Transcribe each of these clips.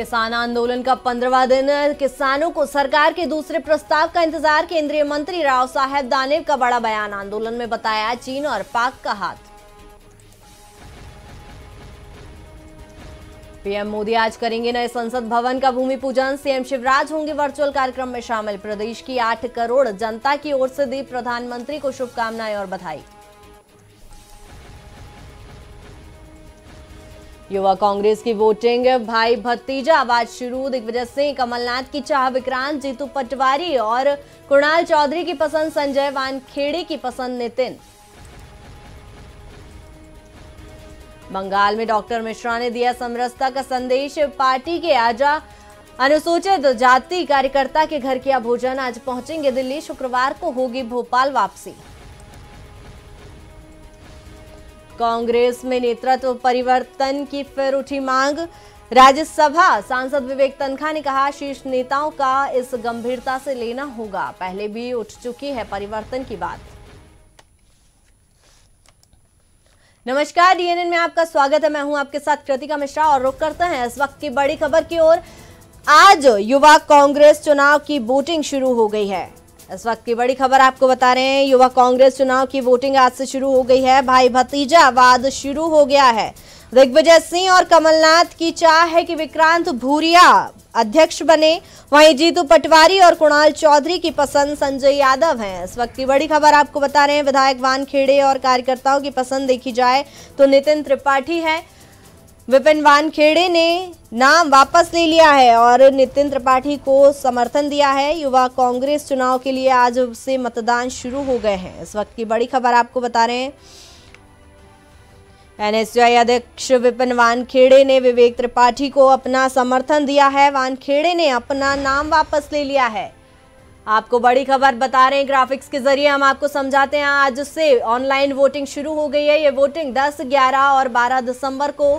किसान आंदोलन का पंद्रवा दिन किसानों को सरकार के दूसरे प्रस्ताव का इंतजार केंद्रीय मंत्री राव साहेब दानेव का बड़ा बयान आंदोलन में बताया चीन और पाक का हाथ पीएम मोदी आज करेंगे नए संसद भवन का भूमि पूजन सीएम शिवराज होंगे वर्चुअल कार्यक्रम में शामिल प्रदेश की आठ करोड़ जनता की ओर से दी प्रधानमंत्री को शुभकामनाएं और बधाई युवा कांग्रेस की वोटिंग भाई भतीजा आवाज शुरू दिग्विजय सिंह कमलनाथ की चाह विक्रांत जीतू पटवारी और कुणाल चौधरी की पसंद संजय वानखेड़े की पसंद नितिन बंगाल में डॉक्टर मिश्रा ने दिया समरसता का संदेश पार्टी के आजा अनुसूचित जाति कार्यकर्ता के घर किया भोजन आज पहुंचेंगे दिल्ली शुक्रवार को होगी भोपाल वापसी कांग्रेस में नेतृत्व परिवर्तन की फिर उठी मांग राज्यसभा सांसद विवेक तनखा ने कहा शीर्ष नेताओं का इस गंभीरता से लेना होगा पहले भी उठ चुकी है परिवर्तन की बात नमस्कार डीएनएन में आपका स्वागत है मैं हूं आपके साथ कृतिका मिश्रा और रुक करते हैं इस वक्त की बड़ी खबर की ओर आज युवा कांग्रेस चुनाव की वोटिंग शुरू हो गई है इस वक्त की बड़ी खबर आपको बता रहे हैं युवा कांग्रेस चुनाव की वोटिंग आज से शुरू हो गई है भाई भतीजा वाद शुरू हो गया है दिग्विजय सिंह और कमलनाथ की चाह है कि विक्रांत भूरिया अध्यक्ष बने वहीं जीतू पटवारी और कुणाल चौधरी की पसंद संजय यादव हैं इस वक्त की बड़ी खबर आपको बता रहे हैं विधायक वान खेड़े और कार्यकर्ताओं की पसंद देखी जाए तो नितिन त्रिपाठी है विपिन वानखेड़े ने नाम वापस ले लिया है और नितिन त्रिपाठी को समर्थन दिया है युवा कांग्रेस चुनाव के लिए आज से मतदान शुरू हो गए हैं इस वक्त की बड़ी खबर आपको बता रहे हैं एनएसयूआई अध्यक्ष विपिन वानखेड़े ने विवेक त्रिपाठी को अपना समर्थन दिया है वानखेड़े ने अपना नाम वापस ले लिया है आपको बड़ी खबर बता रहे हैं ग्राफिक्स के जरिए हम आपको समझाते हैं आज से ऑनलाइन वोटिंग शुरू हो गई है ये वोटिंग 10, 11 और 12 दिसंबर को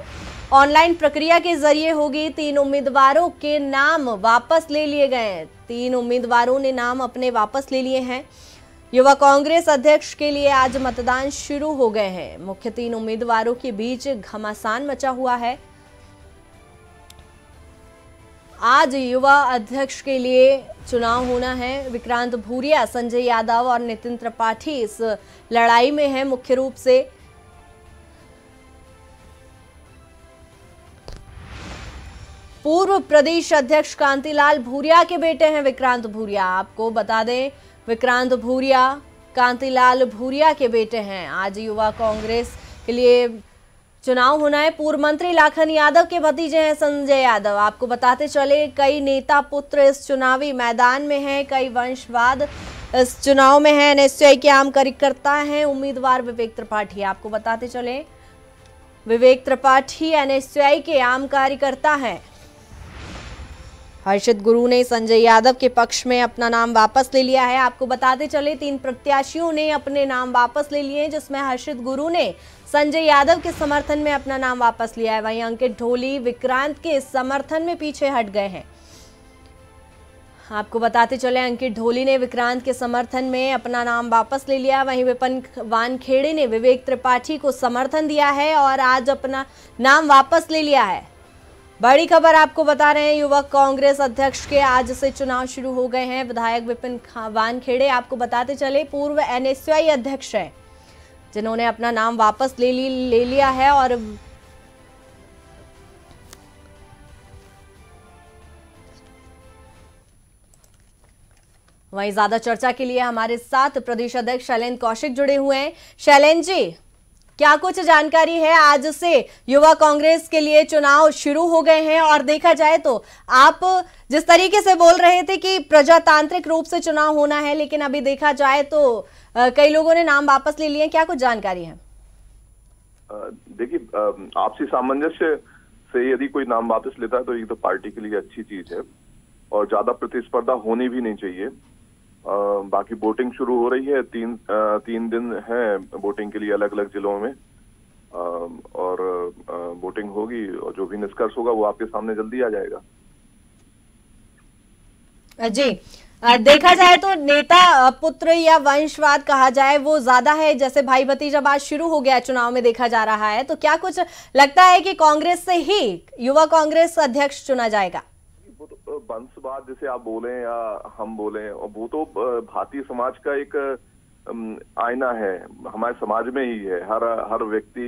ऑनलाइन प्रक्रिया के जरिए होगी तीन उम्मीदवारों के नाम वापस ले लिए गए तीन उम्मीदवारों ने नाम अपने वापस ले लिए हैं युवा कांग्रेस अध्यक्ष के लिए आज मतदान शुरू हो गए हैं मुख्य तीन उम्मीदवारों के बीच घमासान मचा हुआ है आज युवा अध्यक्ष के लिए चुनाव होना है विक्रांत भूरिया संजय यादव और नितिन त्रिपाठी इस लड़ाई में है मुख्य रूप से पूर्व प्रदेश अध्यक्ष कांतिलाल भूरिया के बेटे हैं विक्रांत भूरिया आपको बता दें विक्रांत भूरिया कांतिलाल भूरिया के बेटे हैं आज युवा कांग्रेस के लिए चुनाव होना है पूर्व मंत्री लाखन यादव के भतीजे हैं संजय यादव आपको बताते चले कई नेता पुत्र इस चुनावी मैदान में हैं कई वंशवाद इस चुनाव में है एनएसआई के आम कार्यकर्ता हैं उम्मीदवार विवेक त्रिपाठी आपको बताते चले विवेक त्रिपाठी एनएसआई के आम कार्यकर्ता हैं हर्षित गुरु ने संजय यादव के पक्ष में अपना नाम वापस ले लिया है आपको बताते चले तीन प्रत्याशियों ने अपने नाम वापस ले लिए हैं जिसमें हर्षित गुरु ने संजय यादव के समर्थन में अपना नाम वापस लिया है वहीं अंकित ढोली विक्रांत के समर्थन में पीछे हट गए हैं आपको बताते चले अंकित ढोली ने विक्रांत के समर्थन में अपना नाम वापस ले लिया वहीं विपन वानखेड़े ने विवेक त्रिपाठी को समर्थन दिया है और आज अपना नाम वापस ले लिया है बड़ी खबर आपको बता रहे हैं युवक कांग्रेस अध्यक्ष के आज से चुनाव शुरू हो गए हैं विधायक विपिन वानखेड़े आपको बताते चले पूर्व एनएसयूआई अध्यक्ष हैं जिन्होंने अपना नाम वापस ले ली ले लिया है और वहीं ज्यादा चर्चा के लिए हमारे साथ प्रदेश अध्यक्ष शैलेंद्र कौशिक जुड़े हुए हैं शैलेंद्र जी क्या कुछ जानकारी है आज से युवा कांग्रेस के लिए चुनाव शुरू हो गए हैं और देखा जाए तो आप जिस तरीके से बोल रहे थे कि प्रजातांत्रिक रूप से चुनाव होना है लेकिन अभी देखा जाए तो कई लोगों ने नाम वापस ले लिए क्या कुछ जानकारी है देखिए आपसी सामंजस्य से यदि कोई नाम वापस लेता है तो ये तो पार्टी के लिए अच्छी चीज है और ज्यादा प्रतिस्पर्धा होनी भी नहीं चाहिए बाकी बोटिंग शुरू हो रही है तीन तीन दिन है बोटिंग के लिए अलग अलग जिलों में और बोटिंग होगी और जो भी निष्कर्ष होगा वो आपके सामने जल्दी आ जाएगा जी देखा जाए तो नेता पुत्र या वंशवाद कहा जाए वो ज्यादा है जैसे भाई भतीजा बात शुरू हो गया चुनाव में देखा जा रहा है तो क्या कुछ लगता है कि कांग्रेस से ही युवा कांग्रेस अध्यक्ष चुना जाएगा वंशवाद जिसे आप बोलें या हम बोलें वो तो भारतीय समाज का एक आईना है हमारे समाज में ही है हर हर व्यक्ति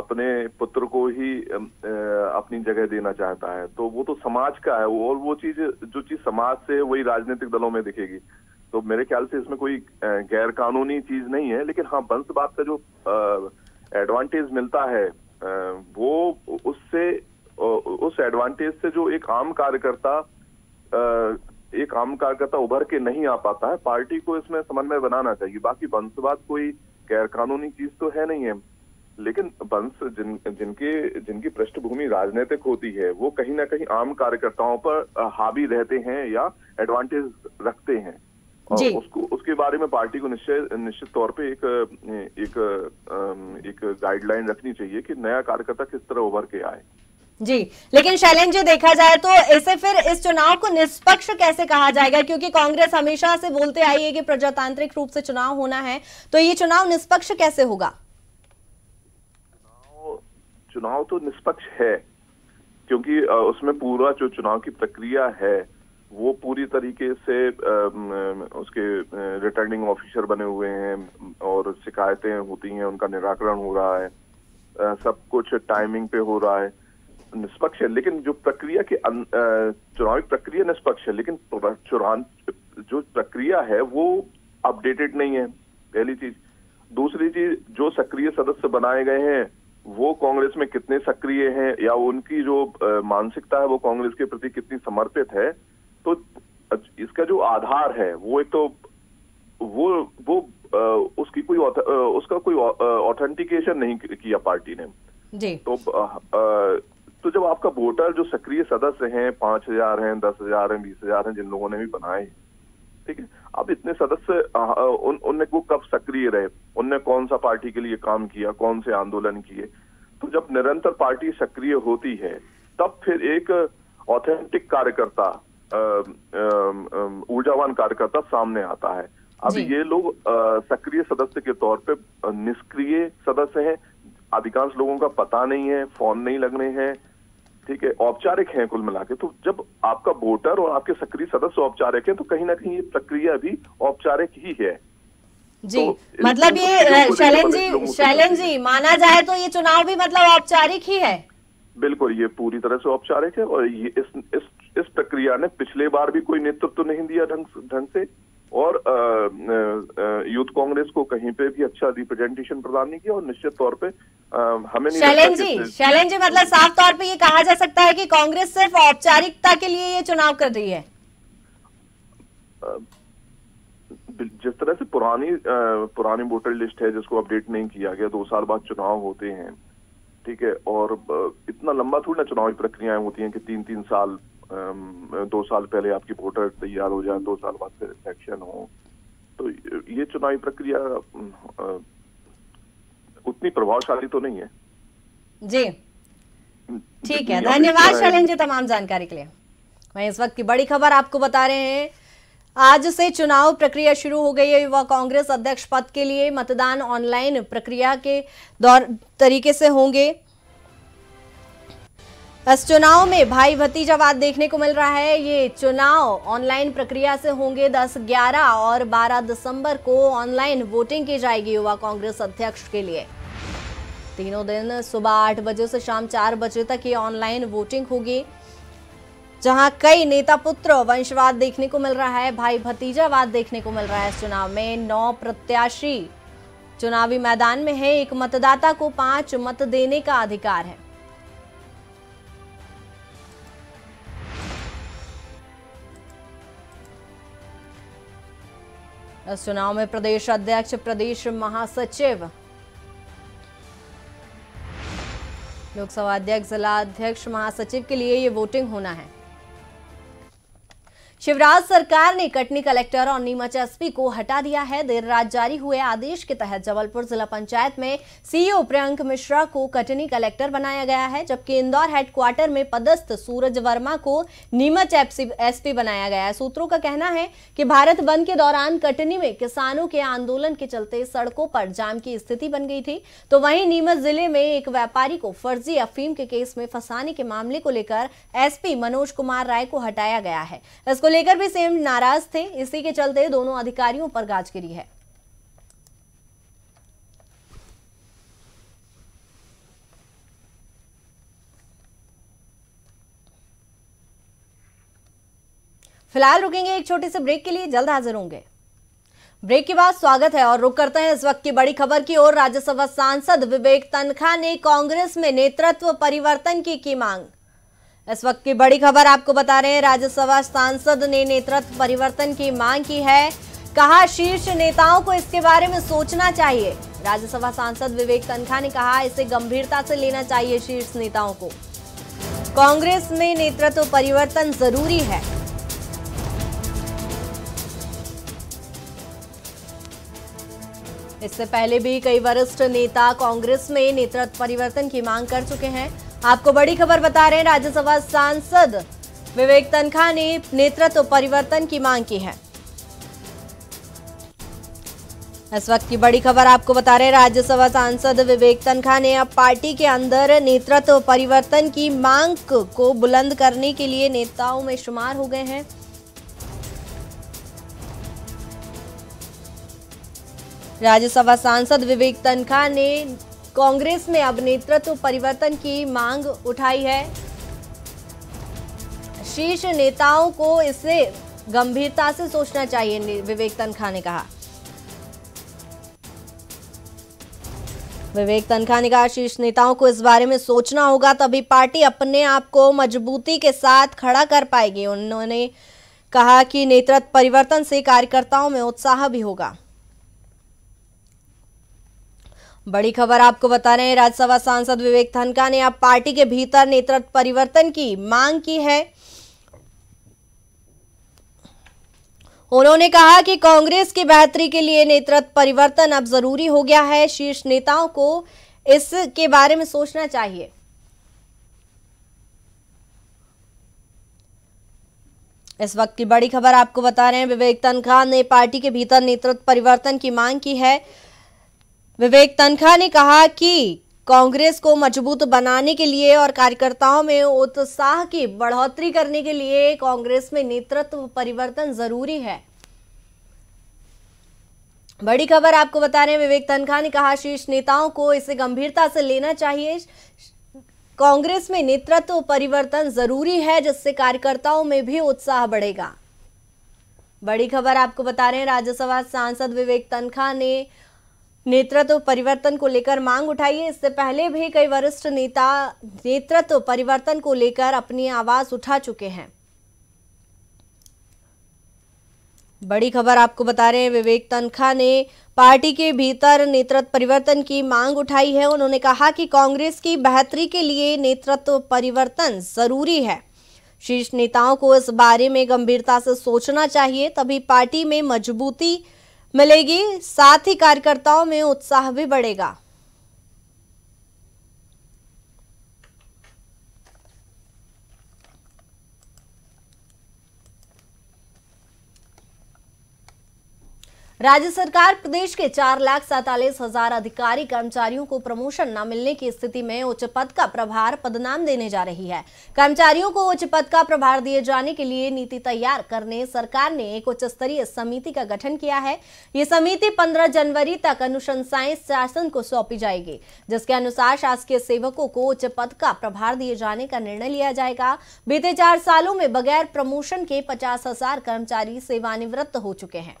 अपने पुत्र को ही अपनी जगह देना चाहता है तो वो तो समाज का है और वो चीज जो चीज समाज से वही राजनीतिक दलों में दिखेगी तो मेरे ख्याल से इसमें कोई गैर कानूनी चीज नहीं है लेकिन हाँ वंशवाद का जो एडवांटेज मिलता है वो उससे उस एडवांटेज से जो एक आम कार्यकर्ता एक आम कार्यकर्ता उभर के नहीं आ पाता है पार्टी को इसमें समन्वय बनाना चाहिए बाकी वंशवाद कोई गैर कानूनी चीज तो है नहीं है लेकिन वंश जिन जिनके जिनकी पृष्ठभूमि राजनीतिक होती है वो कहीं ना कहीं आम कार्यकर्ताओं पर हावी रहते हैं या एडवांटेज रखते हैं जी। उसको उसके बारे में पार्टी को निश्चय निश्चित तौर पे एक एक एक गाइडलाइन रखनी चाहिए कि नया कार्यकर्ता किस तरह उभर के आए जी लेकिन शैलेंद्र जी देखा जाए तो इसे फिर इस चुनाव को निष्पक्ष कैसे कहा जाएगा क्योंकि कांग्रेस हमेशा से बोलते आई है कि प्रजातांत्रिक रूप से चुनाव होना है तो ये चुनाव निष्पक्ष कैसे होगा चुनाव तो निष्पक्ष है क्योंकि उसमें पूरा जो चुनाव की प्रक्रिया है वो पूरी तरीके से उसके रिटर्निंग ऑफिसर बने हुए हैं और शिकायतें होती हैं उनका निराकरण हो रहा है सब कुछ टाइमिंग पे हो रहा है निष्पक्ष है लेकिन जो प्रक्रिया के अं, चुनावी प्रक्रिया निष्पक्ष है लेकिन चुनाव जो प्रक्रिया है वो अपडेटेड नहीं है पहली चीज दूसरी चीज जो सक्रिय सदस्य बनाए गए हैं वो कांग्रेस में कितने सक्रिय हैं या उनकी जो मानसिकता है वो कांग्रेस के प्रति कितनी समर्पित है तो इसका जो आधार है वो एक तो वो वो उसकी कोई उसका कोई ऑथेंटिकेशन नहीं किया पार्टी ने जी तो तो जब आपका वोटर जो सक्रिय सदस्य हैं पांच हजार हैं दस हजार हैं बीस हजार हैं जिन लोगों ने भी बनाए ठीक है अब इतने सदस्य उन वो कब सक्रिय रहे उनने कौन सा पार्टी के लिए काम किया कौन से आंदोलन किए तो जब निरंतर पार्टी सक्रिय होती है तब फिर एक ऑथेंटिक कार्यकर्ता ऊर्जावान कार्यकर्ता सामने आता है अब ये लोग सक्रिय सदस्य के तौर पे निष्क्रिय सदस्य हैं अधिकांश लोगों का पता नहीं है फोन नहीं लगने हैं ठीक है औपचारिक हैं कुल मिला तो जब आपका वोटर और आपके सक्रिय सदस्य औपचारिक हैं तो कहीं ना कहीं ये प्रक्रिया भी औपचारिक ही है जी तो मतलब ये शैलेन जी शैलेन जी माना जाए तो ये चुनाव भी मतलब औपचारिक ही है बिल्कुल ये पूरी तरह से औपचारिक है और ये इस इस इस प्रक्रिया ने पिछले बार भी कोई नेतृत्व तो नहीं दिया ढंग ढंग से और यूथ कांग्रेस को कहीं पे भी अच्छा रिप्रेजेंटेशन प्रदान नहीं किया और निश्चित तौर पे हमें शैलेन जी शैलेन जी मतलब साफ तौर पे ये कहा जा सकता है कि कांग्रेस सिर्फ औपचारिकता के लिए ये चुनाव कर रही है जिस तरह से पुरानी पुरानी वोटर लिस्ट है जिसको अपडेट नहीं किया गया दो साल बाद चुनाव होते हैं ठीक है और इतना लंबा थोड़ी ना चुनावी प्रक्रियाएं होती हैं कि तीन तीन साल दो साल पहले आपकी वोटर तैयार हो जाए दो साल बाद फिर इलेक्शन हो तो ये चुनावी प्रक्रिया उतनी प्रभावशाली तो नहीं है जी ठीक है धन्यवाद जी तमाम जानकारी के लिए मैं इस वक्त की बड़ी खबर आपको बता रहे हैं आज से चुनाव प्रक्रिया शुरू हो गई है युवा कांग्रेस अध्यक्ष पद के लिए मतदान ऑनलाइन प्रक्रिया के दौर तरीके से होंगे इस चुनाव में भाई भतीजावाद देखने को मिल रहा है ये चुनाव ऑनलाइन प्रक्रिया से होंगे 10, 11 और 12 दिसंबर को ऑनलाइन वोटिंग की जाएगी युवा कांग्रेस अध्यक्ष के लिए तीनों दिन सुबह आठ बजे से शाम चार बजे तक ये ऑनलाइन वोटिंग होगी जहां कई नेता पुत्र वंशवाद देखने को मिल रहा है भाई भतीजावाद देखने को मिल रहा है इस चुनाव में नौ प्रत्याशी चुनावी मैदान में है एक मतदाता को पांच मत देने का अधिकार है इस चुनाव में प्रदेश अध्यक्ष प्रदेश महासचिव लोकसभा अध्यक्ष जिला अध्यक्ष महासचिव के लिए ये वोटिंग होना है शिवराज सरकार ने कटनी कलेक्टर और नीमच एसपी को हटा दिया है देर रात जारी हुए आदेश के तहत जबलपुर जिला पंचायत में सीईओ प्रियंक मिश्रा को कटनी कलेक्टर बनाया गया है जबकि इंदौर हेडक्वार्टर में पदस्थ सूरज वर्मा को नीमच एसपी बनाया गया है सूत्रों का कहना है कि भारत बंद के दौरान कटनी में किसानों के आंदोलन के चलते सड़कों पर जाम की स्थिति बन गई थी तो वहीं नीमच जिले में एक व्यापारी को फर्जी अफीम के केस में फंसाने के मामले को लेकर एसपी मनोज कुमार राय को हटाया गया है इसको लेकर भी सीएम नाराज थे इसी के चलते दोनों अधिकारियों पर गाज गिरी है फिलहाल रुकेंगे एक छोटे से ब्रेक के लिए जल्द हाजिर होंगे ब्रेक के बाद स्वागत है और रुक करते हैं इस वक्त की बड़ी खबर की ओर राज्यसभा सांसद विवेक तनखा ने कांग्रेस में नेतृत्व परिवर्तन की की मांग इस वक्त की बड़ी खबर आपको बता रहे हैं राज्यसभा सांसद ने नेतृत्व परिवर्तन की मांग की है कहा शीर्ष नेताओं को इसके बारे में सोचना चाहिए राज्यसभा सांसद विवेक तनखा ने कहा इसे गंभीरता से लेना चाहिए शीर्ष नेताओं को कांग्रेस में नेतृत्व परिवर्तन जरूरी है इससे पहले भी कई वरिष्ठ नेता कांग्रेस में नेतृत्व परिवर्तन की मांग कर चुके हैं आपको बड़ी खबर बता रहे हैं राज्यसभा सांसद विवेक तनखा ने नेतृत्व परिवर्तन की मांग की है इस वक्त की बड़ी खबर आपको बता रहे राज्यसभा सांसद विवेक तनखा ने अब पार्टी के अंदर नेतृत्व परिवर्तन की मांग को बुलंद करने के लिए नेताओं में शुमार हो गए हैं राज्यसभा सांसद विवेक तनखा ने कांग्रेस ने अब नेतृत्व परिवर्तन की मांग उठाई है शीर्ष नेताओं को इसे गंभीरता से सोचना चाहिए विवेक तनखा ने कहा विवेक तनखा ने कहा शीर्ष नेताओं को इस बारे में सोचना होगा तभी पार्टी अपने आप को मजबूती के साथ खड़ा कर पाएगी उन्होंने कहा कि नेतृत्व परिवर्तन से कार्यकर्ताओं में उत्साह भी होगा बड़ी खबर आपको बता रहे हैं राज्यसभा सांसद विवेक धनका ने अब पार्टी के भीतर नेतृत्व परिवर्तन की मांग की है उन्होंने कहा कि कांग्रेस की बेहतरी के लिए नेतृत्व परिवर्तन अब जरूरी हो गया है शीर्ष नेताओं को इसके बारे में सोचना चाहिए इस वक्त की बड़ी खबर आपको बता रहे हैं विवेक तनखा ने पार्टी के भीतर नेतृत्व परिवर्तन की मांग की है विवेक तनखा ने कहा कि कांग्रेस को मजबूत बनाने के लिए और कार्यकर्ताओं में उत्साह की बढ़ोतरी करने के लिए कांग्रेस में नेतृत्व परिवर्तन जरूरी है बड़ी खबर आपको बता रहे हैं विवेक तनखा ने कहा शीर्ष नेताओं को इसे गंभीरता से लेना चाहिए कांग्रेस में नेतृत्व परिवर्तन जरूरी है जिससे कार्यकर्ताओं में भी उत्साह बढ़ेगा बड़ी खबर आपको बता रहे हैं राज्यसभा सांसद विवेक तनखा ने नेतृत्व परिवर्तन को लेकर मांग उठाई है इससे पहले भी कई वरिष्ठ नेता नेतृत्व परिवर्तन को लेकर अपनी आवाज उठा चुके हैं बड़ी खबर आपको बता रहे हैं विवेक तनखा ने पार्टी के भीतर नेतृत्व परिवर्तन की मांग उठाई है उन्होंने कहा कि कांग्रेस की बेहतरी के लिए नेतृत्व परिवर्तन जरूरी है शीर्ष नेताओं को इस बारे में गंभीरता से सोचना चाहिए तभी पार्टी में मजबूती मिलेगी साथ ही कार्यकर्ताओं में उत्साह भी बढ़ेगा राज्य सरकार प्रदेश के चार लाख सैतालीस हजार अधिकारी कर्मचारियों को प्रमोशन न मिलने की स्थिति में उच्च पद का प्रभार पदनाम देने जा रही है कर्मचारियों को उच्च पद का प्रभार दिए जाने के लिए नीति तैयार करने सरकार ने एक उच्च स्तरीय समिति का गठन किया है ये समिति 15 जनवरी तक अनुशंसाएं शासन को सौंपी जाएगी जिसके अनुसार शासकीय सेवकों को उच्च पद का प्रभार दिए जाने का निर्णय लिया जाएगा बीते चार सालों में बगैर प्रमोशन के पचास कर्मचारी सेवानिवृत्त हो चुके हैं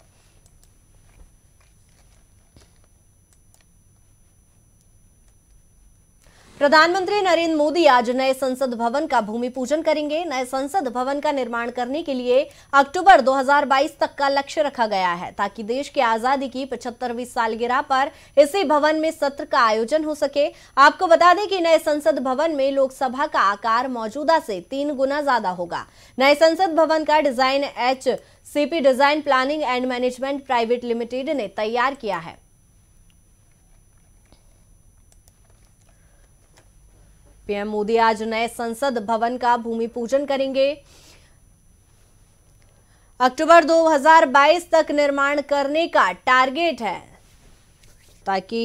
प्रधानमंत्री नरेंद्र मोदी आज नए संसद भवन का भूमि पूजन करेंगे नए संसद भवन का निर्माण करने के लिए अक्टूबर 2022 तक का लक्ष्य रखा गया है ताकि देश की आजादी की 75वीं सालगिरह पर इसी भवन में सत्र का आयोजन हो सके आपको बता दें कि नए संसद भवन में लोकसभा का आकार मौजूदा से तीन गुना ज्यादा होगा नए संसद भवन का design H CP design planning and management private limited ने तैयार किया है पीएम मोदी आज नए संसद भवन का भूमि पूजन करेंगे अक्टूबर 2022 तक निर्माण करने का टारगेट है ताकि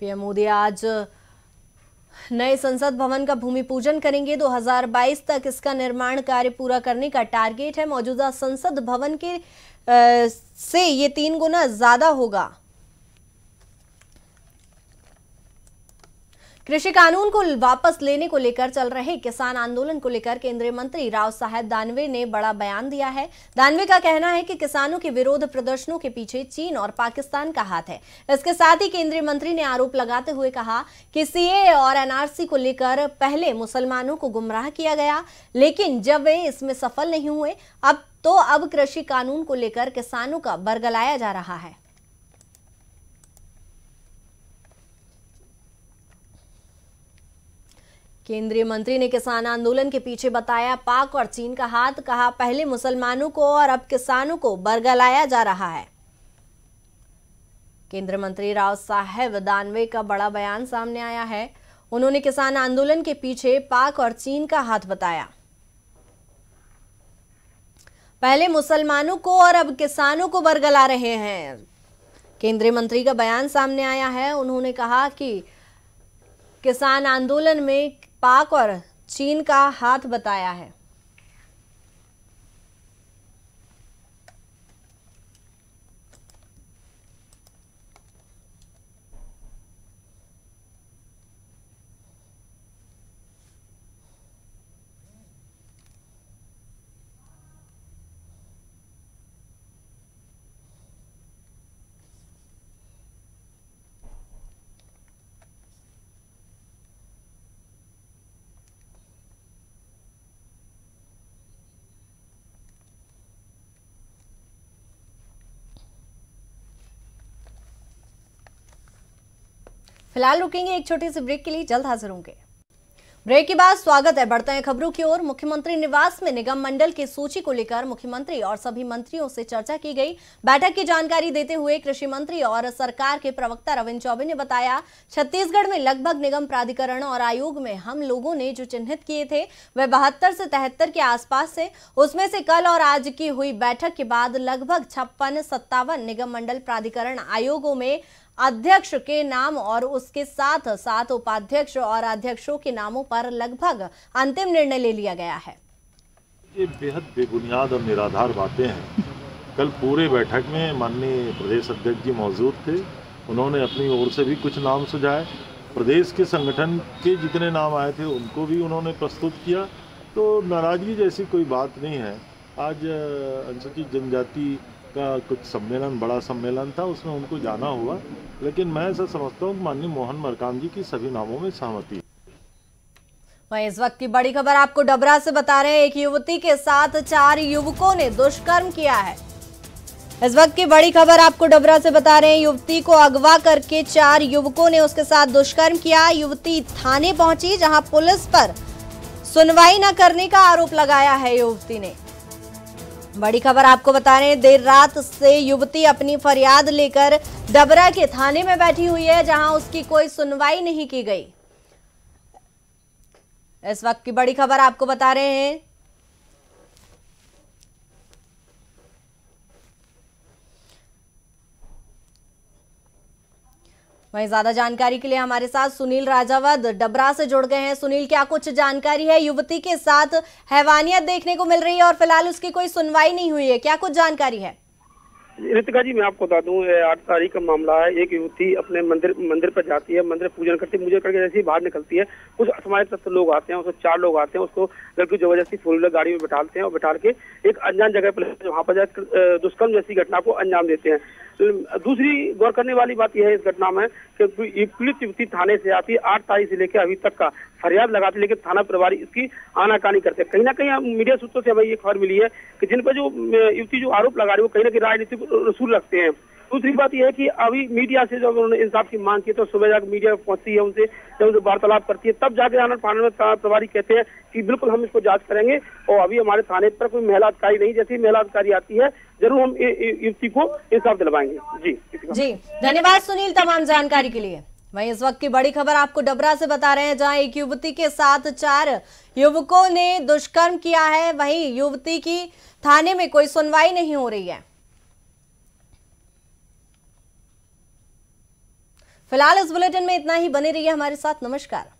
पीएम मोदी आज नए संसद भवन का भूमि पूजन करेंगे 2022 तक इसका निर्माण कार्य पूरा करने का टारगेट है मौजूदा संसद भवन के आ, से ये तीन गुना ज्यादा होगा कृषि कानून को वापस लेने को लेकर चल रहे किसान आंदोलन को लेकर केंद्रीय मंत्री राव साहेब दानवे ने बड़ा बयान दिया है दानवे का कहना है कि किसानों के विरोध प्रदर्शनों के पीछे चीन और पाकिस्तान का हाथ है इसके साथ ही केंद्रीय मंत्री ने आरोप लगाते हुए कहा कि सीए और एनआरसी को लेकर पहले मुसलमानों को गुमराह किया गया लेकिन जब वे इसमें सफल नहीं हुए अब तो अब कृषि कानून को लेकर किसानों का बरगलाया जा रहा है केंद्रीय मंत्री ने किसान आंदोलन के पीछे बताया पाक और चीन का हाथ कहा पहले मुसलमानों को और अब किसानों को बरगलाया जा रहा है केंद्रीय मंत्री राव साहेब दानवे का बड़ा बयान सामने आया है उन्होंने किसान आंदोलन के पीछे पाक और चीन का हाथ बताया पहले मुसलमानों को और अब किसानों को बरगला रहे हैं केंद्रीय मंत्री का बयान सामने आया है उन्होंने कहा कि किसान आंदोलन में पाक और चीन का हाथ बताया है फिलहाल रुकेंगे एक छोटी सी ब्रेक के लिए जल्द हाजिर होंगे ब्रेक के बाद स्वागत है बढ़ते हैं खबरों की ओर मुख्यमंत्री निवास में निगम मंडल की सूची को लेकर मुख्यमंत्री और सभी मंत्रियों से चर्चा की गई बैठक की जानकारी देते हुए कृषि मंत्री और सरकार के प्रवक्ता रविंद्र चौबे ने बताया छत्तीसगढ़ में लगभग निगम प्राधिकरण और आयोग में हम लोगों ने जो चिन्हित किए थे वह बहत्तर से तिहत्तर के आसपास थे उसमें से कल और आज की हुई बैठक के बाद लगभग छप्पन सत्तावन निगम मंडल प्राधिकरण आयोगों में अध्यक्ष के नाम और उसके साथ साथ उपाध्यक्ष और अध्यक्षों के नामों पर लगभग अंतिम निर्णय ले लिया गया है ये बेहद बेबुनियाद और निराधार बातें हैं कल पूरे बैठक में माननीय प्रदेश अध्यक्ष जी मौजूद थे उन्होंने अपनी ओर से भी कुछ नाम सुझाए प्रदेश के संगठन के जितने नाम आए थे उनको भी उन्होंने प्रस्तुत किया तो नाराज़गी जैसी कोई बात नहीं है आज अनुसूचित जनजाति का कुछ सम्मेलन बड़ा सम्मेलन था उसमें उनको जाना हुआ लेकिन मैं ऐसा समझता हूँ माननीय मोहन मरकाम जी की सभी नामों में सहमति वही इस वक्त की बड़ी खबर आपको डबरा से बता रहे हैं एक युवती के साथ चार युवकों ने दुष्कर्म किया है इस वक्त की बड़ी खबर आपको डबरा से बता रहे हैं युवती को अगवा करके चार युवकों ने उसके साथ दुष्कर्म किया युवती थाने पहुंची जहां पुलिस पर सुनवाई न करने का आरोप लगाया है युवती ने बड़ी खबर आपको बता रहे हैं देर रात से युवती अपनी फरियाद लेकर डबरा के थाने में बैठी हुई है जहां उसकी कोई सुनवाई नहीं की गई इस वक्त की बड़ी खबर आपको बता रहे हैं वहीं ज्यादा जानकारी के लिए हमारे साथ सुनील राजावत डबरा से जुड़ गए हैं सुनील क्या कुछ जानकारी है युवती के साथ हैवानियत देखने को मिल रही है और फिलहाल उसकी कोई सुनवाई नहीं हुई है क्या कुछ जानकारी है ऋतिका जी मैं आपको बता दूं आठ तारीख का मामला है एक युवती अपने मंदिर मंदिर पर जाती है मंदिर पूजन करती है मुझे करके जैसे ही बाहर निकलती है कुछ हमारे तत्व लोग आते हैं उसको चार लोग आते हैं उसको लड़की जबरदस्ती फोर व्हीलर गाड़ी में बैठाते हैं और बैठा के एक अनजान जगह पर वहां पर जाकर दुष्कर्म जैसी घटना को अंजाम देते हैं दूसरी गौर करने वाली बात यह है इस घटना में कि पीड़ित युवती थाने से आती है आठ तारीख से लेकर अभी तक का फरियाद लगाते लेकिन थाना प्रभारी इसकी आनाकानी करते कहीं ना कहीं मीडिया सूत्रों से हमें ये खबर मिली है कि जिन पर जो युवती जो आरोप लगा रही है वो कहीं ना कहीं राजनीतिक रसूल रखते हैं दूसरी बात यह है कि अभी मीडिया से जब उन्होंने इंसाफ की मांग की तो सुबह जाकर मीडिया पहुंचती है उनसे जब उनसे वार्तालाप करती है तब जाकर आनंद थाने में प्रभारी कहते हैं कि बिल्कुल हम इसको जांच करेंगे और अभी हमारे थाने पर कोई महिला अधिकारी नहीं जैसे महिला अधिकारी आती है जरूर हम युवती को इंसाफ दिलवाएंगे जी जी धन्यवाद सुनील तमाम जानकारी के लिए वहीं इस वक्त की बड़ी खबर आपको डबरा से बता रहे हैं जहां एक युवती के साथ चार युवकों ने दुष्कर्म किया है वहीं युवती की थाने में कोई सुनवाई नहीं हो रही है फिलहाल इस बुलेटिन में इतना ही बने रहिए हमारे साथ नमस्कार